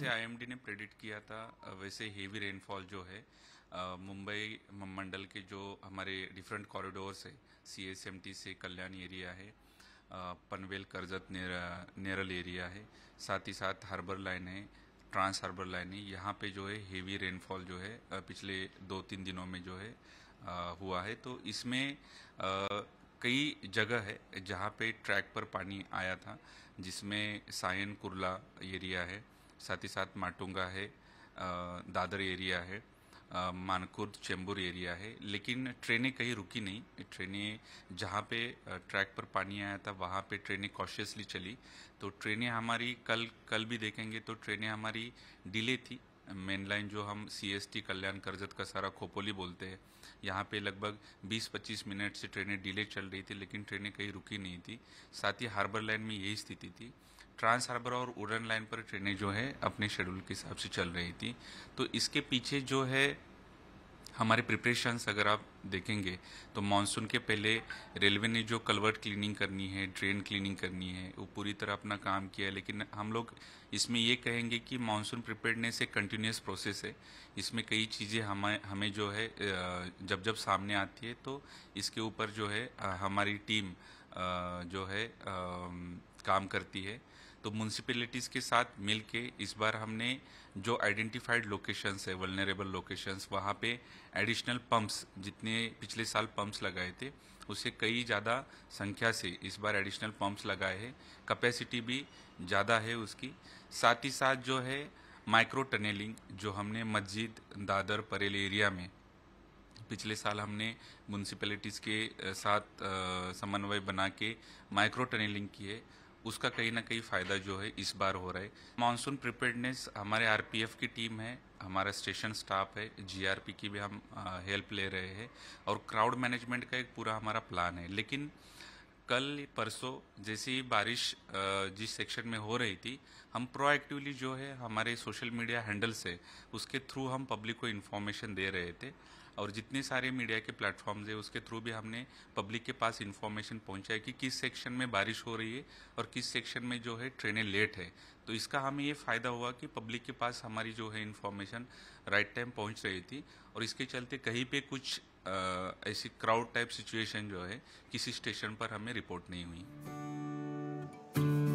जैसे आईएमडी ने प्रेडिक्ट किया था वैसे हेवी रेनफॉल जो है मुंबई मंडल के जो हमारे डिफरेंट कॉरिडोर्स है सी से कल्याण एरिया है पनवेल करजत नेरल एरिया है साथ ही साथ हार्बर लाइन है ट्रांस हार्बर लाइन है यहाँ पे जो है हेवी रेनफॉल जो है पिछले दो तीन दिनों में जो है हुआ है तो इसमें कई जगह है जहाँ पे ट्रैक पर पानी आया था जिसमें सायन कुरला एरिया है साथ ही साथ माटुंगा है दादर एरिया है मानकुर्द चेंबूर एरिया है लेकिन ट्रेनें कहीं रुकी नहीं ट्रेनें जहाँ पे ट्रैक पर पानी आया था वहाँ पे ट्रेनें कॉशियसली चली तो ट्रेनें हमारी कल कल भी देखेंगे तो ट्रेनें हमारी डिले थी मेन लाइन जो हम C S T Kalyan Karjat का सारा खोपोली बोलते हैं यहाँ पे लगभग 20-25 मिनट से ट्रेनें डिले चल रही थी लेकिन ट्रेनें कहीं रुकी नहीं थी साथ ही हार्बर लाइन में यही स्थिति थी ट्रांस हार्बर और उड़न लाइन पर ट्रेनें जो है अपने शेड्यूल के हिसाब से चल रही थी तो इसके पीछे जो है हमारे प्रिपरेशंस अगर आप देखेंगे तो मानसून के पहले रेलवे ने जो कलवर्ट क्लीनिंग करनी है ड्रेन क्लीनिंग करनी है वो पूरी तरह अपना काम किया है लेकिन हम लोग इसमें ये कहेंगे कि मानसून प्रिपेयरनेस एक कंटिन्यूस प्रोसेस है इसमें कई चीज़ें हमें हमें जो है जब जब सामने आती है तो इसके ऊपर जो है हमारी टीम जो है काम करती है तो म्यूनसिपलिटीज़ के साथ मिल के इस बार हमने जो आइडेंटिफाइड लोकेशंस है वलनरेबल लोकेशंस वहाँ पे एडिशनल पंप्स जितने पिछले साल पंप्स लगाए थे उसे कई ज़्यादा संख्या से इस बार एडिशनल पंप्स लगाए हैं कैपेसिटी भी ज़्यादा है उसकी साथ ही साथ जो है माइक्रो टनलिंग जो हमने मस्जिद दादर परेल एरिया में पिछले साल हमने म्यूनसिपैलिटीज़ के साथ समन्वय बना के माइक्रो टनलिंग की है उसका कहीं ना कहीं फ़ायदा जो है इस बार हो रहा है मानसून प्रिपेयर्डनेस हमारे आरपीएफ की टीम है हमारा स्टेशन स्टाफ है जीआरपी की भी हम हेल्प ले रहे हैं और क्राउड मैनेजमेंट का एक पूरा हमारा प्लान है लेकिन कल परसों जैसी बारिश जिस सेक्शन में हो रही थी हम प्रोएक्टिवली जो है हमारे सोशल मीडिया हैंडल से उसके थ्रू हम पब्लिक को इन्फॉर्मेशन दे रहे थे और जितने सारे मीडिया के प्लेटफॉर्म्स है उसके थ्रू भी हमने पब्लिक के पास इन्फॉर्मेशन पहुंचाया कि किस सेक्शन में बारिश हो रही है और किस सेक्शन में जो है ट्रेनें लेट है तो इसका हमें ये फ़ायदा हुआ कि पब्लिक के पास हमारी जो है इन्फॉर्मेशन राइट टाइम पहुंच रही थी और इसके चलते कहीं पे कुछ आ, ऐसी क्राउड टाइप सिचुएशन जो है किसी स्टेशन पर हमें रिपोर्ट नहीं हुई